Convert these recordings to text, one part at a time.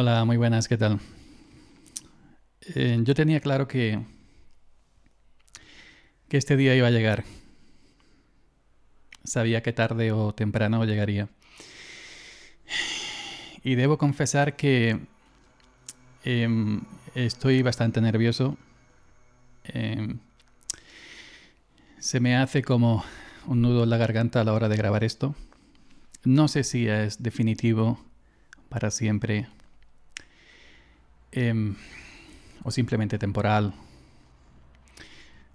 Hola, muy buenas, ¿qué tal? Eh, yo tenía claro que, que este día iba a llegar. Sabía que tarde o temprano llegaría. Y debo confesar que em, estoy bastante nervioso. Em, se me hace como un nudo en la garganta a la hora de grabar esto. No sé si es definitivo para siempre Em, o simplemente temporal.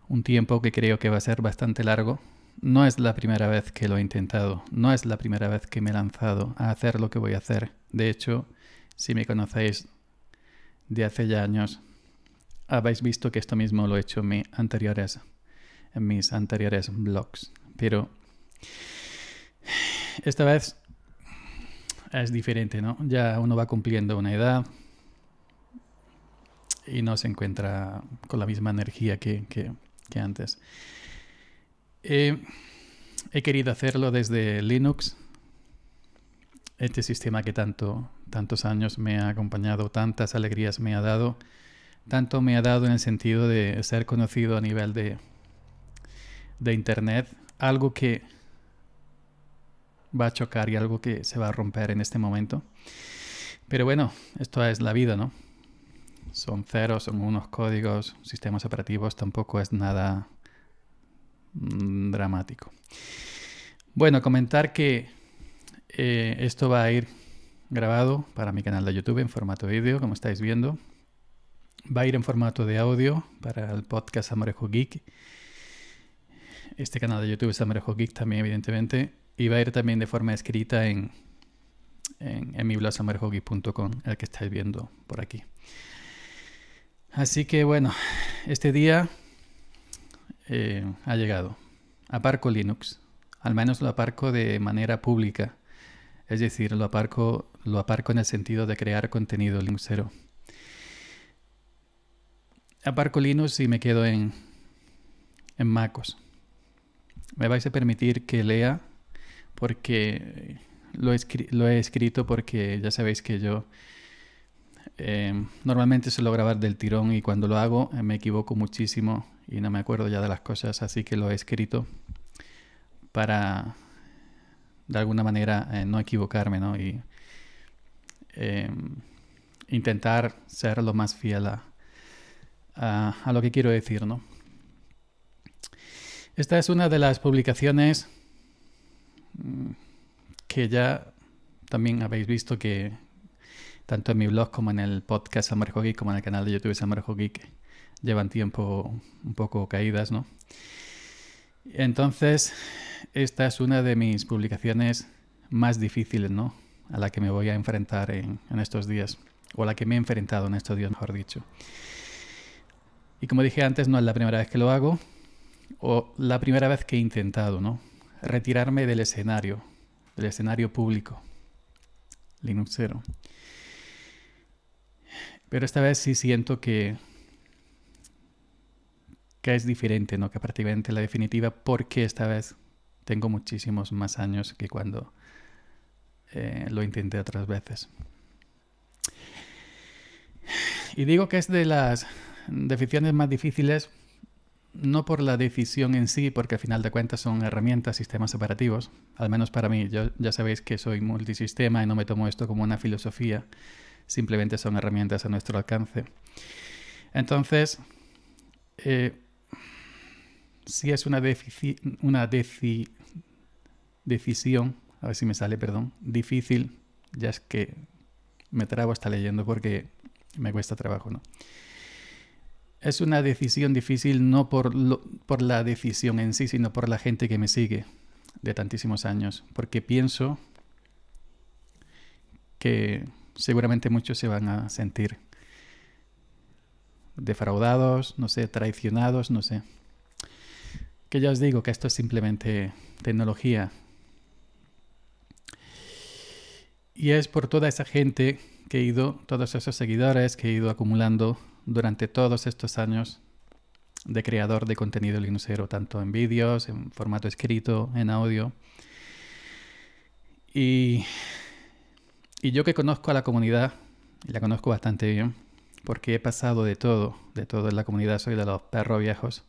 Un tiempo que creo que va a ser bastante largo. No es la primera vez que lo he intentado, no es la primera vez que me he lanzado a hacer lo que voy a hacer. De hecho, si me conocéis de hace ya años, habéis visto que esto mismo lo he hecho en, mis anteriores, en mis anteriores blogs. Pero esta vez es diferente, ¿no? Ya uno va cumpliendo una edad, y no se encuentra con la misma energía que, antes. Eh, he querido hacerlo desde Linux, este sistema que tanto, tantos años me ha acompañado, tantas alegrías me ha dado, tanto me ha dado en el sentido de ser conocido a nivel de, de Internet, algo que va a chocar y algo que se va a romper en este momento. Pero bueno, esto es la vida, ¿no? son ceros, son unos códigos, sistemas operativos, tampoco es nada mm, dramático. Bueno, comentar que eh, esto va a ir grabado para mi canal de YouTube en formato vídeo, como estáis viendo. Va a ir en formato de audio para el podcast Amarejo Geek. Este canal de YouTube es amorejo Geek también, evidentemente. Y va a ir también de forma escrita en, mi blog amorejogeek.com el que estáis viendo por aquí. Así que bueno, este día eh, ha llegado. Aparco Linux, al menos lo aparco de manera pública, es decir, lo aparco, lo aparco en el sentido de crear contenido Linuxero. Aparco Linux y me quedo en, en MacOS. Me vais a permitir que lea porque lo, lo he escrito porque ya sabéis que yo Em, normalmente suelo grabar del tirón y cuando lo hago eh, me equivoco muchísimo y no me acuerdo ya de las cosas, así que lo he escrito para de alguna manera eh, no equivocarme ¿no? y em, intentar ser lo más fiel a, a, a, lo que quiero decir. ¿no? Esta es una de las publicaciones mm, que ya también habéis visto que tanto en mi blog como en el podcast San Geek, como en el canal de YouTube San Marco Geek, llevan tiempo un poco caídas, ¿no? Entonces, esta es una de mis publicaciones más difíciles, ¿no? A la que me voy a enfrentar en, estos días, o a la que me he enfrentado en estos días, mejor dicho. Y como dije antes, no es la primera vez que lo hago, o la primera vez que he intentado, ¿no? Retirarme del escenario, del escenario público, Linux 0. Pero esta vez sí siento que, es diferente, ¿no? Que prácticamente la definitiva, porque esta vez tengo muchísimos más años que cuando eh, lo intenté otras veces. Y digo que es de las decisiones más difíciles, no por la decisión en sí, porque al final de cuentas son herramientas, sistemas operativos, al menos para mí. Yo, ya sabéis que soy multisistema y no me tomo esto como una filosofía simplemente son herramientas a nuestro alcance. Entonces, eh, si es una, decisión, a ver si me sale, perdón, difícil, ya es que me trago hasta leyendo porque me cuesta trabajo, ¿no? Es una decisión difícil no por, por la decisión en sí, sino por la gente que me sigue de tantísimos años, porque pienso que seguramente muchos se van a sentir defraudados, no sé, traicionados, no sé. Que ya os digo que esto es simplemente tecnología. Y es por toda esa gente que he ido, todos esos seguidores que he ido acumulando durante todos estos años de creador de contenido linuxero, tanto en vídeos, en formato escrito, en audio. Y y yo que conozco a la comunidad, y la conozco bastante bien, porque he pasado de todo, de todo en la comunidad, soy de los perros viejos,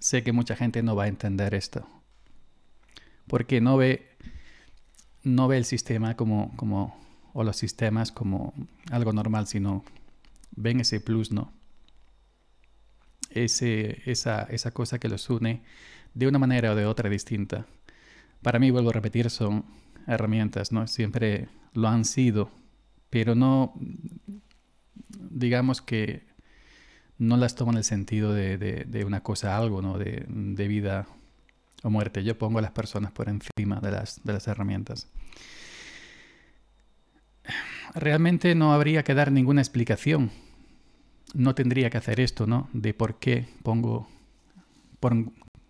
sé que mucha gente no va a entender esto. Porque no ve, no ve el sistema como, como, o los sistemas como algo normal, sino ven ese plus, ¿no? Ese, esa, esa cosa que los une de una manera o de otra distinta. Para mí, vuelvo a repetir, son herramientas, ¿no? Siempre lo han sido, pero no, digamos que no las toman el sentido de, una cosa algo, ¿no? De, vida o muerte. Yo pongo a las personas por encima de las, de las herramientas. Realmente no habría que dar ninguna explicación. No tendría que hacer esto, ¿no? De por qué pongo.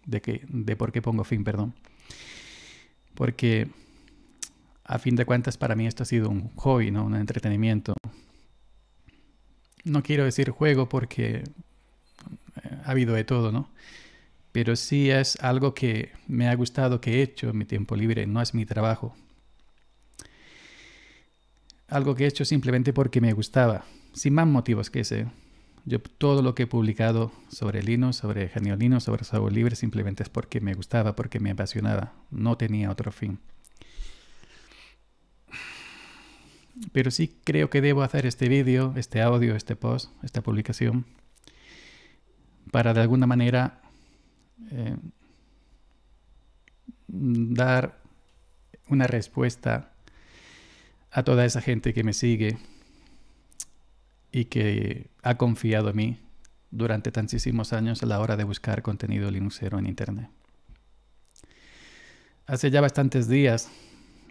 de, que, de por qué pongo fin, perdón. Porque a fin de cuentas para mí esto ha sido un hobby, ¿no? Un entretenimiento. No quiero decir juego porque eh, ha habido de todo, ¿no? Pero sí es algo que me ha gustado, que he hecho en mi tiempo libre, no es mi trabajo. Algo que he hecho simplemente porque me gustaba, sin más motivos que ese. Yo todo lo que he publicado sobre Lino sobre Genio sobre software libre, simplemente es porque me gustaba, porque me apasionaba. No tenía otro fin. pero sí creo que debo hacer este vídeo, este audio, este post, esta publicación, para de alguna manera eh, dar una respuesta a toda esa gente que me sigue y que ha confiado en mí durante tantísimos años a la hora de buscar contenido linuxero en Internet. Hace ya bastantes días,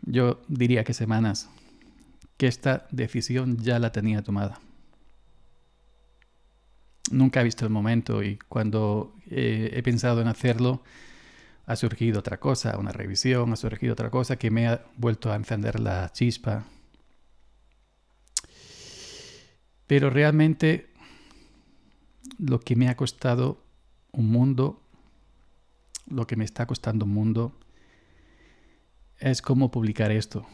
yo diría que semanas, que esta decisión ya la tenía tomada. Nunca he visto el momento y cuando eh, he pensado en hacerlo, ha surgido otra cosa, una revisión, ha surgido otra cosa que me ha vuelto a encender la chispa. Pero realmente lo que me ha costado un mundo, lo que me está costando un mundo, es cómo publicar esto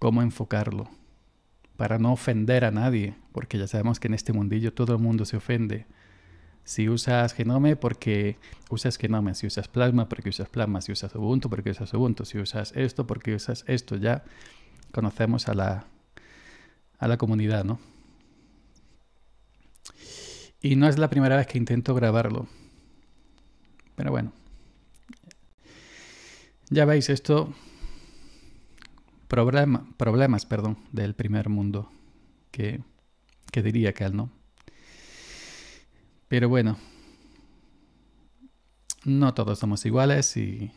cómo enfocarlo, para no ofender a nadie, porque ya sabemos que en este mundillo todo el mundo se ofende. Si usas Genome, porque usas Genome. Si usas Plasma, porque usas Plasma. Si usas Ubuntu, porque usas Ubuntu. Si usas esto, porque usas esto. Ya conocemos a la, a la comunidad, ¿no? Y no es la primera vez que intento grabarlo. Pero bueno. Ya veis, esto problemas perdón, del primer mundo que, diría que él ¿no? Pero bueno, no todos somos iguales y,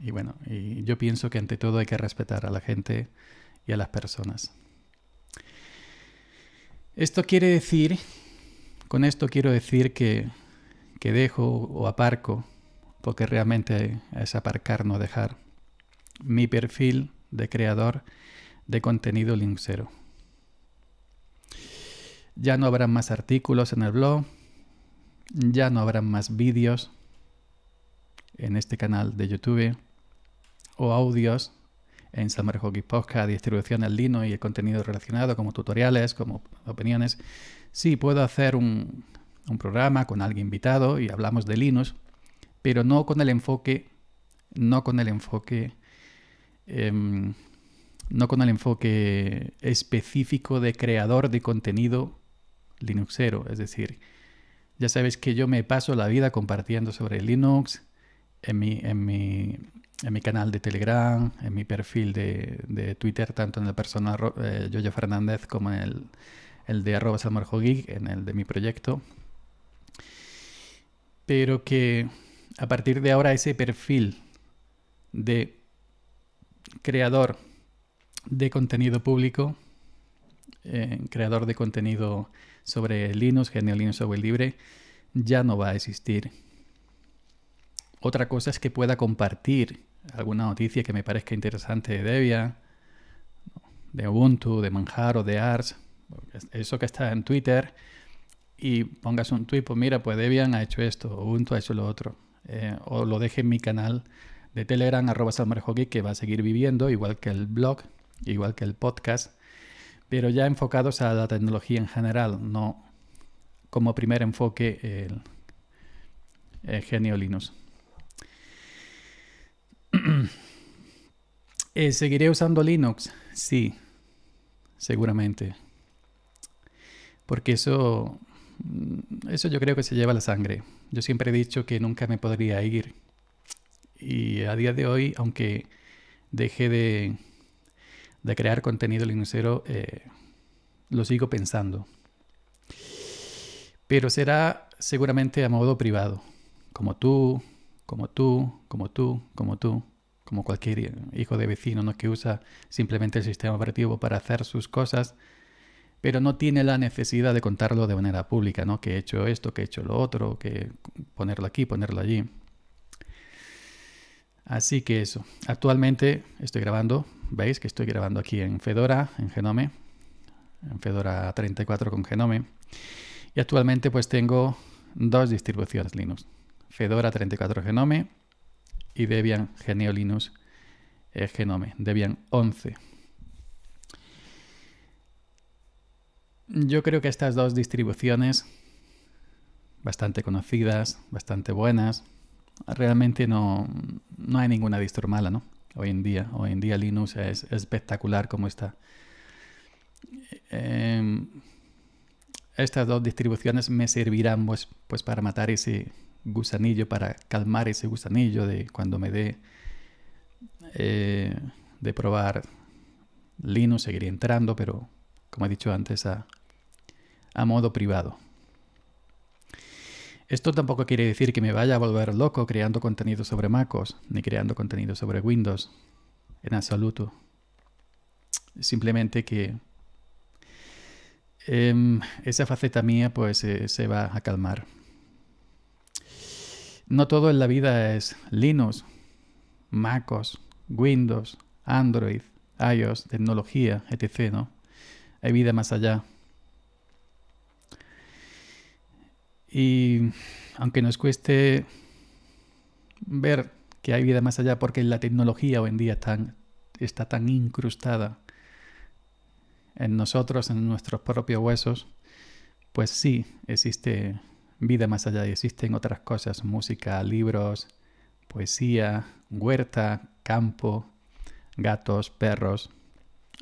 y bueno, y yo pienso que ante todo hay que respetar a la gente y a las personas. Esto quiere decir, con esto quiero decir que, que dejo o aparco, porque realmente es aparcar, no dejar mi perfil de creador de contenido Linuxero. Ya no habrá más artículos en el blog, ya no habrá más vídeos en este canal de YouTube o audios en Summer Hockey Podcast, distribución al Linux y el contenido relacionado como tutoriales, como opiniones. Sí, puedo hacer un, un programa con alguien invitado y hablamos de Linux, pero no con el enfoque, no con el enfoque Em, no con el enfoque específico de creador de contenido linuxero. Es decir, ya sabéis que yo me paso la vida compartiendo sobre Linux en mi, en mi, canal de Telegram, en mi perfil de, Twitter, tanto en el personal eh, Fernández como en el, de arroba en el de mi proyecto. Pero que a partir de ahora ese perfil de creador de contenido público, eh, creador de contenido sobre Linux, Genial Linux Software Libre, ya no va a existir. Otra cosa es que pueda compartir alguna noticia que me parezca interesante de Debian, de Ubuntu, de Manjaro, de Ars, eso que está en Twitter, y pongas un tweet, pues mira, pues Debian ha hecho esto, Ubuntu ha hecho lo otro, eh, o lo deje en mi canal de Telegram, arroba que va a seguir viviendo, igual que el blog, igual que el podcast, pero ya enfocados a la tecnología en general, no como primer enfoque el, genio Linux. Eh, ¿Seguiré usando Linux? Sí, seguramente. Porque eso, mm, eso yo creo que se lleva la sangre. Yo siempre he dicho que nunca me podría ir y a día de hoy, aunque deje de, crear contenido linuxero, eh, lo sigo pensando. Pero será seguramente a modo privado, como tú, como tú, como tú, como tú, como cualquier hijo de vecino ¿no? que usa simplemente el sistema operativo para hacer sus cosas, pero no tiene la necesidad de contarlo de manera pública, ¿no? que he hecho esto, que he hecho lo otro, que ponerlo aquí, ponerlo allí. Así que eso. Actualmente estoy grabando, veis que estoy grabando aquí en Fedora, en Genome, en Fedora 34 con Genome. Y actualmente pues tengo dos distribuciones Linux. Fedora 34 Genome y Debian Geneo Linux eh, Genome, Debian 11. Yo creo que estas dos distribuciones, bastante conocidas, bastante buenas, realmente no, hay ninguna distro mala, Hoy en día, hoy en día Linux es, espectacular como está. Em, estas dos distribuciones me servirán pues, pues para matar ese gusanillo, para calmar ese gusanillo de cuando me dé eh, de probar Linux, seguiré entrando, pero como he dicho antes, a modo privado. Esto tampoco quiere decir que me vaya a volver loco creando contenido sobre MacOS, ni creando contenido sobre Windows, en absoluto. Simplemente que em, esa faceta mía pues eh, se va a calmar. No todo en la vida es Linux, MacOS, Windows, Android, iOS, tecnología, etc. ¿no? Hay vida más allá. Y aunque nos cueste ver que hay vida más allá porque la tecnología hoy en día está tan incrustada en nosotros, en nuestros propios huesos, pues sí, existe vida más allá y existen otras cosas, música, libros, poesía, huerta, campo, gatos, perros.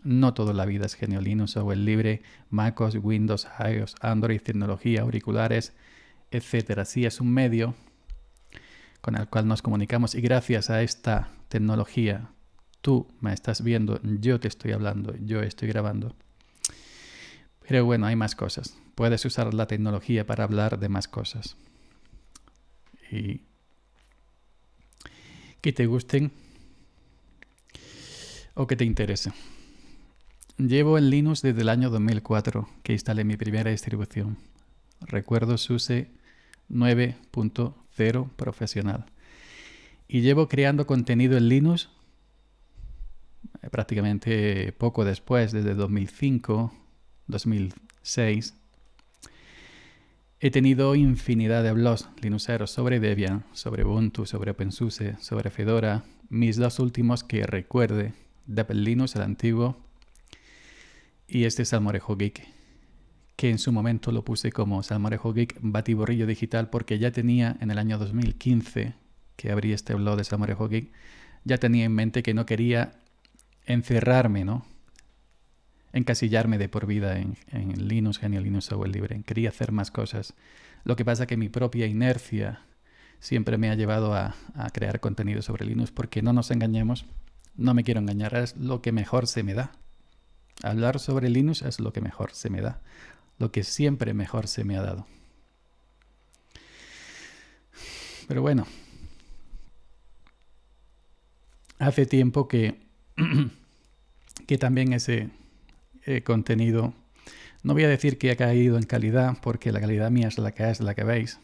No toda la vida es genio Linux, el libre, MacOS, Windows, iOS, Android, tecnología, auriculares, etcétera. Sí, es un medio con el cual nos comunicamos y gracias a esta tecnología tú me estás viendo, yo te estoy hablando, yo estoy grabando. Pero bueno, hay más cosas. Puedes usar la tecnología para hablar de más cosas. Y que te gusten o que te interese. Llevo en Linux desde el año 2004 que instalé mi primera distribución. Recuerdo SUSE 9.0 profesional. Y llevo creando contenido en Linux eh, prácticamente poco después, desde 2005, 2006. He tenido infinidad de blogs linuxeros sobre Debian, sobre Ubuntu, sobre OpenSUSE, sobre Fedora. Mis dos últimos que recuerde, de Linux, el antiguo, y este es Morejo Geek que en su momento lo puse como Salmorejo Geek Batiborrillo Digital porque ya tenía en el año 2015 que abrí este blog de Salmorejo Geek, ya tenía en mente que no quería encerrarme, ¿no? Encasillarme de por vida en, Linux, Genio Linux Software Libre. Quería hacer más cosas. Lo que pasa que mi propia inercia siempre me ha llevado a, a crear contenido sobre Linux porque no nos engañemos, no me quiero engañar, es lo que mejor se me da. Hablar sobre Linux es lo que mejor se me da lo que siempre mejor se me ha dado. Pero bueno, hace tiempo que, que también ese eh, contenido, no voy a decir que ha caído en calidad, porque la calidad mía es la que es la que veis,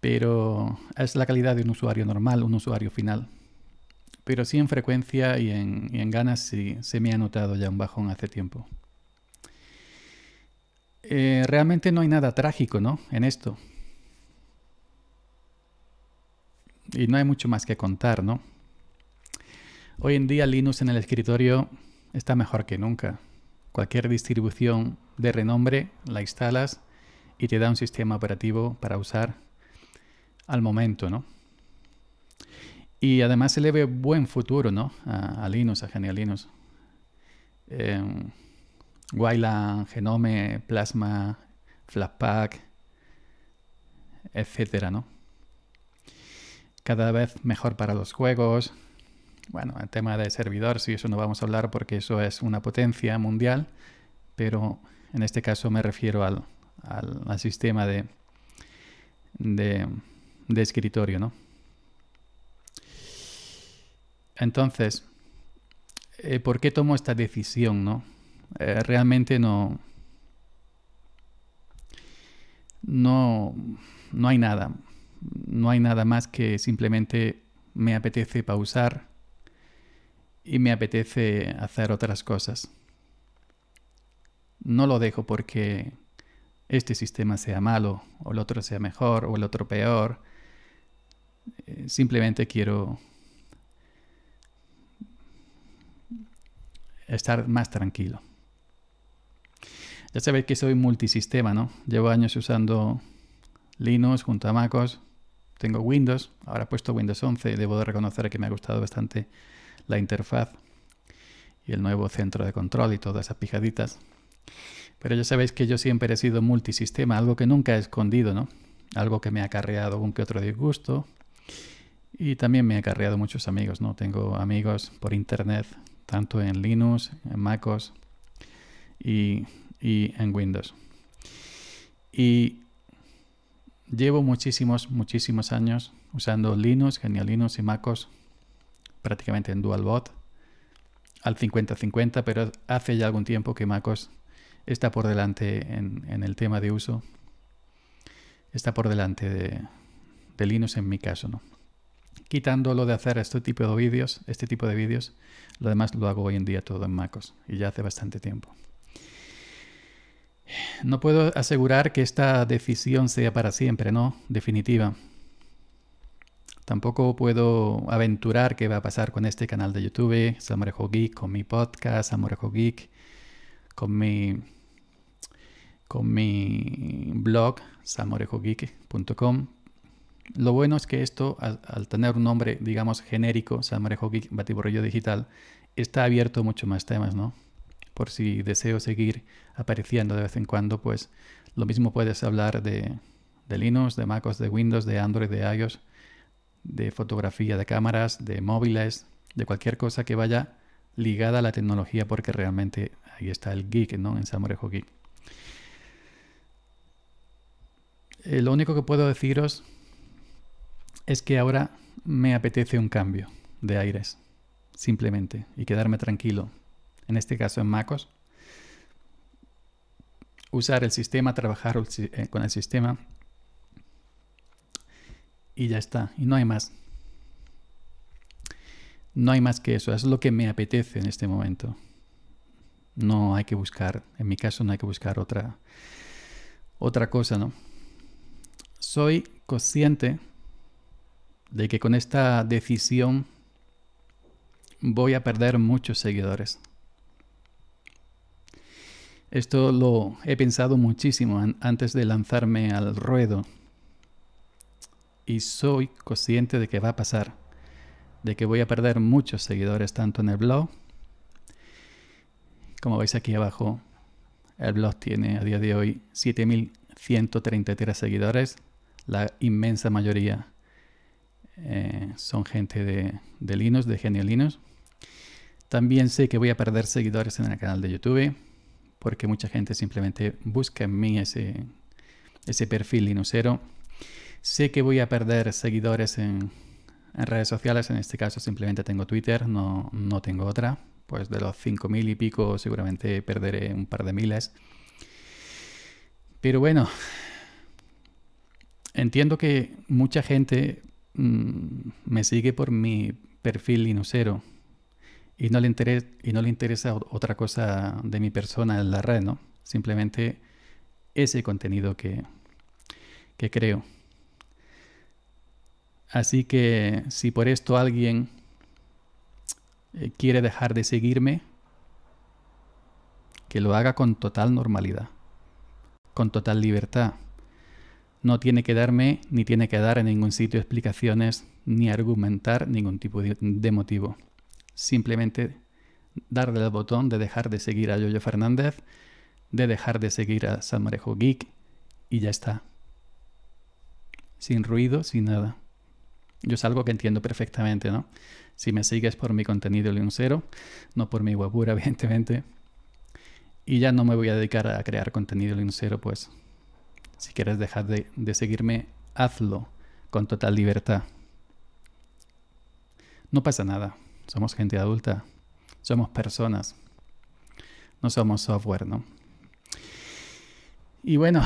pero es la calidad de un usuario normal, un usuario final. Pero sí en frecuencia y en, y en ganas sí se me ha notado ya un bajón hace tiempo. Eh, realmente no hay nada trágico, En esto. Y no hay mucho más que contar, ¿no? Hoy en día Linux en el escritorio está mejor que nunca. Cualquier distribución de renombre la instalas y te da un sistema operativo para usar al momento, ¿no? Y además se le ve buen futuro, ¿no? A, Linux, a Genial Linux. Em, Wayland, Genome, Plasma, Flatpak, etcétera, ¿no? Cada vez mejor para los juegos. Bueno, el tema de servidor, sí, eso no vamos a hablar porque eso es una potencia mundial, pero en este caso me refiero al, sistema de, de, de escritorio, ¿no? Entonces, eh, ¿por qué tomo esta decisión, no? Eh, realmente no, no, no hay nada. No hay nada más que simplemente me apetece pausar y me apetece hacer otras cosas. No lo dejo porque este sistema sea malo, o el otro sea mejor, o el otro peor. Eh, simplemente quiero estar más tranquilo. Ya sabéis que soy multisistema, ¿no? Llevo años usando Linux junto a MacOS. Tengo Windows, ahora he puesto Windows 11 y debo de reconocer que me ha gustado bastante la interfaz y el nuevo centro de control y todas esas pijaditas. Pero ya sabéis que yo siempre he sido multisistema, algo que nunca he escondido, ¿no? Algo que me ha acarreado un que otro disgusto y también me ha acarreado muchos amigos, ¿no? Tengo amigos por internet, tanto en Linux, en MacOS y y en Windows. Y llevo muchísimos, muchísimos años usando Linux, Genial Linux y MacOS, prácticamente en DualBot, al 50-50, pero hace ya algún tiempo que MacOS está por delante en, el tema de uso, está por delante de, Linux en mi caso, ¿no? Quitando lo de hacer este tipo de vídeos, este tipo de vídeos, lo demás lo hago hoy en día todo en MacOS y ya hace bastante tiempo. No puedo asegurar que esta decisión sea para siempre, ¿no? Definitiva. Tampoco puedo aventurar qué va a pasar con este canal de YouTube, Samorejo Geek, con mi podcast, Samorejo Geek, con mi, con mi blog, samorejogeek.com. Lo bueno es que esto, al, tener un nombre, digamos, genérico, Samorejo Geek, Batiborrillo Digital, está abierto a muchos más temas, ¿no? por si deseo seguir apareciendo de vez en cuando, pues lo mismo puedes hablar de, Linux, de MacOS, de Windows, de Android, de iOS, de fotografía de cámaras, de móviles, de cualquier cosa que vaya ligada a la tecnología, porque realmente ahí está el geek, ¿no? En Samorejo Geek. Eh, lo único que puedo deciros es que ahora me apetece un cambio de aires, simplemente, y quedarme tranquilo en este caso en MacOS, usar el sistema, trabajar eh, con el sistema y ya está, y no hay más. No hay más que eso, es lo que me apetece en este momento. No hay que buscar, en mi caso no hay que buscar otra, otra cosa, ¿no? Soy consciente de que con esta decisión voy a perder muchos seguidores. Esto lo he pensado muchísimo antes de lanzarme al ruedo. Y soy consciente de que va a pasar, de que voy a perder muchos seguidores tanto en el blog, como veis aquí abajo, el blog tiene a día de hoy 7133 seguidores, la inmensa mayoría eh, son gente de, de Linux, de Genio Linux. También sé que voy a perder seguidores en el canal de YouTube porque mucha gente simplemente busca en mí ese, ese perfil inocero. Sé que voy a perder seguidores en, redes sociales, en este caso simplemente tengo Twitter, no, no tengo otra. Pues de los 5.000 y pico seguramente perderé un par de miles. Pero bueno, entiendo que mucha gente mm, me sigue por mi perfil linusero y no le interesa, otra cosa de mi persona en la red, ¿no? Simplemente ese contenido que, que creo. Así que si por esto alguien eh, quiere dejar de seguirme, que lo haga con total normalidad, con total libertad. No tiene que darme ni tiene que dar en ningún sitio explicaciones ni argumentar ningún tipo de motivo simplemente darle al botón de dejar de seguir a Yoyo Fernández, de dejar de seguir a San Marejo Geek y ya está. Sin ruido, sin nada. Yo es algo que entiendo perfectamente, ¿no? Si me sigues por mi contenido leoncero, no por mi guapura, evidentemente. Y ya no me voy a dedicar a crear contenido leoncero, pues. Si quieres dejar de seguirme, hazlo con total libertad. No pasa nada. Somos gente adulta. Somos personas. No somos software, ¿no? Y bueno,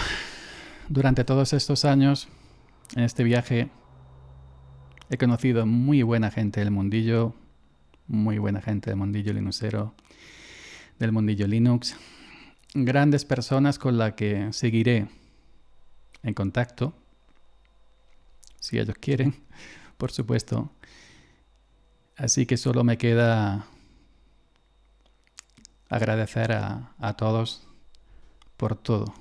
durante todos estos años, en este viaje, he conocido muy buena gente del mundillo, muy buena gente del mundillo linuxero, del mundillo Linux, grandes personas con las que seguiré en contacto, si ellos quieren, por supuesto, Así que solo me queda agradecer a, todos por todo,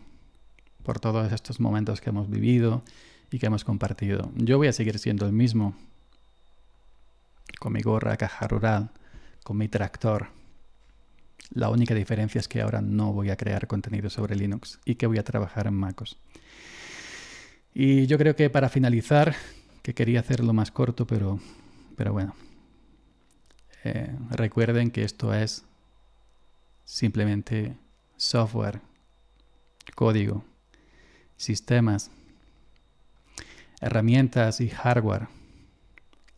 por todos estos momentos que hemos vivido y que hemos compartido. Yo voy a seguir siendo el mismo, con mi gorra caja rural, con mi tractor. La única diferencia es que ahora no voy a crear contenido sobre Linux y que voy a trabajar en MacOS. Y yo creo que para finalizar, que quería hacerlo más corto, pero, pero bueno, eh, recuerden que esto es simplemente software, código, sistemas, herramientas y hardware.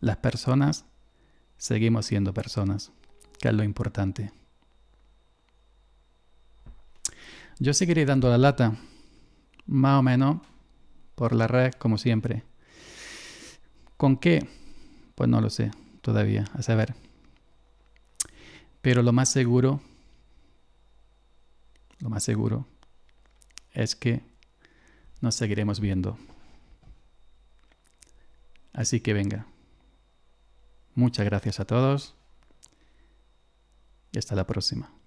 Las personas seguimos siendo personas, que es lo importante. Yo seguiré dando la lata, más o menos, por la red, como siempre. ¿Con qué? Pues no lo sé todavía, a saber. Pero lo más seguro, lo más seguro es que nos seguiremos viendo. Así que venga. Muchas gracias a todos y hasta la próxima.